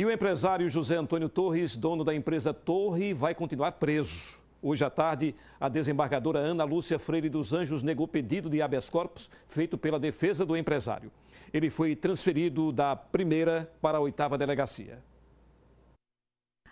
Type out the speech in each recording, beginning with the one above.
E o empresário José Antônio Torres, dono da empresa Torre, vai continuar preso. Hoje à tarde, a desembargadora Ana Lúcia Freire dos Anjos negou pedido de habeas corpus feito pela defesa do empresário. Ele foi transferido da primeira para a oitava delegacia.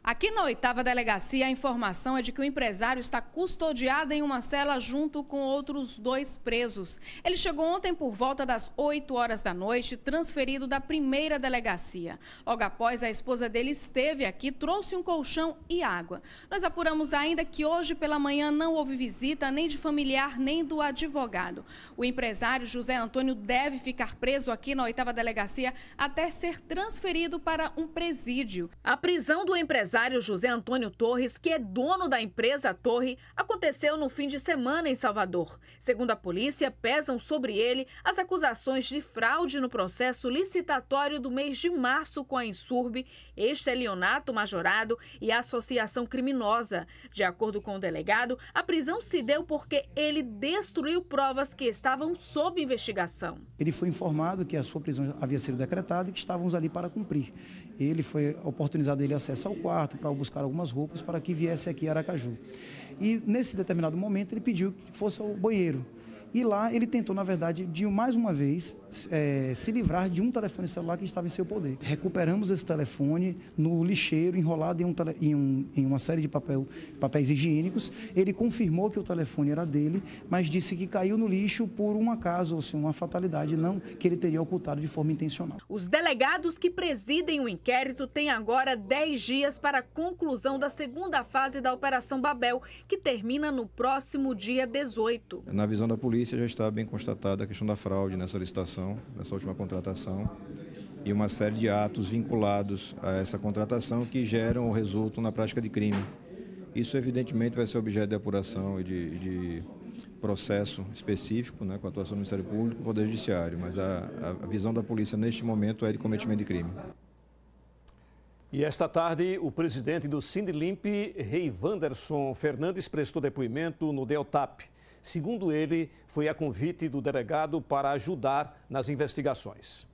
Aqui na oitava delegacia, a informação é de que o empresário está custodiado em uma cela junto com outros dois presos. Ele chegou ontem por volta das 8 horas da noite, transferido da primeira delegacia. Logo após, a esposa dele esteve aqui, trouxe um colchão e água. Nós apuramos ainda que hoje pela manhã não houve visita nem de familiar nem do advogado. O empresário José Antônio deve ficar preso aqui na oitava delegacia até ser transferido para um presídio. A prisão do empresário empresário José Antônio Torres, que é dono da empresa Torre, aconteceu no fim de semana em Salvador. Segundo a polícia, pesam sobre ele as acusações de fraude no processo licitatório do mês de março com a Insurb, estelionato majorado e associação criminosa. De acordo com o delegado, a prisão se deu porque ele destruiu provas que estavam sob investigação. Ele foi informado que a sua prisão havia sido decretada e que estávamos ali para cumprir. Ele foi oportunizado ele acesso ao quarto para buscar algumas roupas para que viesse aqui a Aracaju. E nesse determinado momento ele pediu que fosse ao banheiro. E lá ele tentou, na verdade, de mais uma vez é, se livrar de um telefone celular que estava em seu poder. Recuperamos esse telefone no lixeiro, enrolado em, um, em, um, em uma série de papel, papéis higiênicos. Ele confirmou que o telefone era dele, mas disse que caiu no lixo por um acaso, ou seja, uma fatalidade, não que ele teria ocultado de forma intencional. Os delegados que presidem o inquérito têm agora 10 dias para a conclusão da segunda fase da Operação Babel, que termina no próximo dia 18. Na visão da polícia, polícia já está bem constatada a questão da fraude nessa licitação, nessa última contratação, e uma série de atos vinculados a essa contratação que geram o resultado na prática de crime. Isso, evidentemente, vai ser objeto de apuração e de, de processo específico, né, com a atuação do Ministério Público e do Poder Judiciário, mas a, a visão da polícia neste momento é de cometimento de crime. E esta tarde, o presidente do Sindilimp, Rei Wanderson Fernandes, prestou depoimento no Deltap. Segundo ele, foi a convite do delegado para ajudar nas investigações.